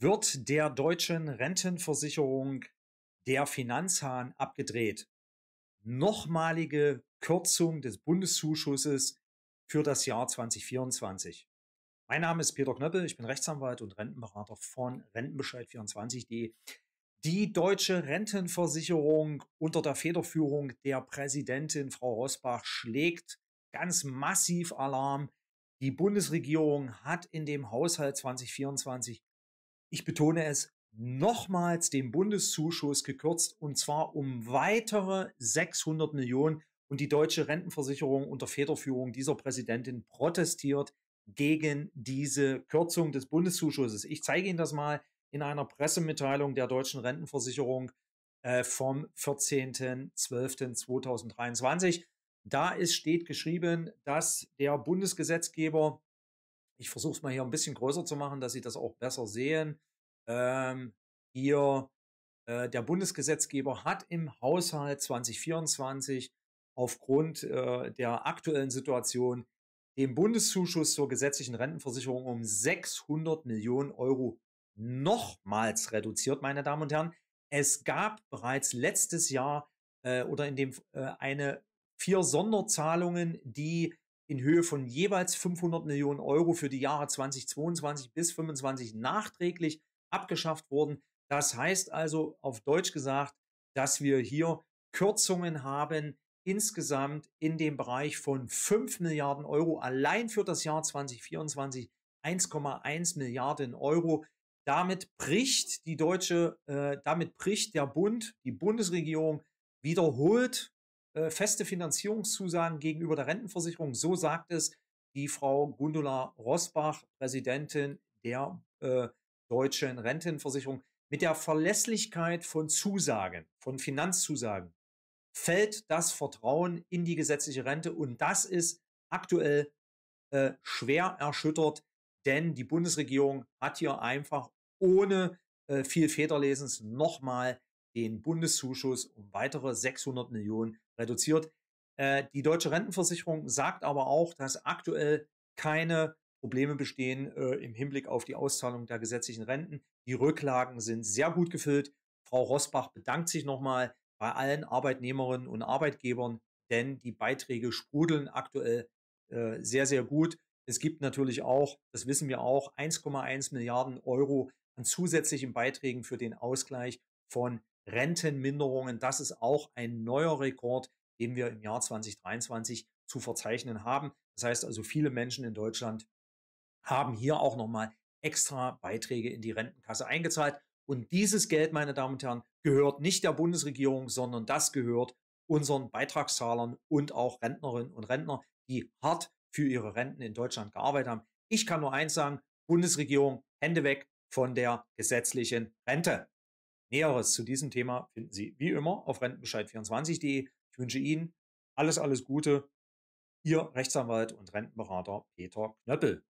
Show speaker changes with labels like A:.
A: wird der deutschen Rentenversicherung der Finanzhahn abgedreht. Nochmalige Kürzung des Bundeszuschusses für das Jahr 2024. Mein Name ist Peter Knöppel, ich bin Rechtsanwalt und Rentenberater von Rentenbescheid24.de. Die deutsche Rentenversicherung unter der Federführung der Präsidentin Frau Rosbach schlägt ganz massiv Alarm. Die Bundesregierung hat in dem Haushalt 2024 ich betone es, nochmals den Bundeszuschuss gekürzt und zwar um weitere 600 Millionen. Und die deutsche Rentenversicherung unter Federführung dieser Präsidentin protestiert gegen diese Kürzung des Bundeszuschusses. Ich zeige Ihnen das mal in einer Pressemitteilung der deutschen Rentenversicherung äh, vom 14.12.2023. Da ist, steht geschrieben, dass der Bundesgesetzgeber, ich versuche es mal hier ein bisschen größer zu machen, dass Sie das auch besser sehen, ähm, hier äh, der Bundesgesetzgeber hat im Haushalt 2024 aufgrund äh, der aktuellen Situation den Bundeszuschuss zur gesetzlichen Rentenversicherung um 600 Millionen Euro nochmals reduziert, meine Damen und Herren. Es gab bereits letztes Jahr äh, oder in dem äh, eine vier Sonderzahlungen, die in Höhe von jeweils 500 Millionen Euro für die Jahre 2022 bis 2025 nachträglich abgeschafft wurden. Das heißt also auf Deutsch gesagt, dass wir hier Kürzungen haben insgesamt in dem Bereich von 5 Milliarden Euro allein für das Jahr 2024 1,1 Milliarden Euro. Damit bricht die deutsche, äh, damit bricht der Bund, die Bundesregierung wiederholt äh, feste Finanzierungszusagen gegenüber der Rentenversicherung. So sagt es die Frau Gundula Rosbach, Präsidentin der äh, deutschen Rentenversicherung mit der Verlässlichkeit von Zusagen, von Finanzzusagen, fällt das Vertrauen in die gesetzliche Rente und das ist aktuell äh, schwer erschüttert, denn die Bundesregierung hat hier einfach ohne äh, viel Federlesens nochmal den Bundeszuschuss um weitere 600 Millionen reduziert. Äh, die deutsche Rentenversicherung sagt aber auch, dass aktuell keine Probleme bestehen äh, im Hinblick auf die Auszahlung der gesetzlichen Renten. Die Rücklagen sind sehr gut gefüllt. Frau Rosbach bedankt sich nochmal bei allen Arbeitnehmerinnen und Arbeitgebern, denn die Beiträge sprudeln aktuell äh, sehr, sehr gut. Es gibt natürlich auch, das wissen wir auch, 1,1 Milliarden Euro an zusätzlichen Beiträgen für den Ausgleich von Rentenminderungen. Das ist auch ein neuer Rekord, den wir im Jahr 2023 zu verzeichnen haben. Das heißt also, viele Menschen in Deutschland haben hier auch nochmal extra Beiträge in die Rentenkasse eingezahlt. Und dieses Geld, meine Damen und Herren, gehört nicht der Bundesregierung, sondern das gehört unseren Beitragszahlern und auch Rentnerinnen und Rentner, die hart für ihre Renten in Deutschland gearbeitet haben. Ich kann nur eins sagen, Bundesregierung, Hände weg von der gesetzlichen Rente. Näheres zu diesem Thema finden Sie wie immer auf rentenbescheid24.de. Ich wünsche Ihnen alles, alles Gute. Ihr Rechtsanwalt und Rentenberater Peter Knöppel.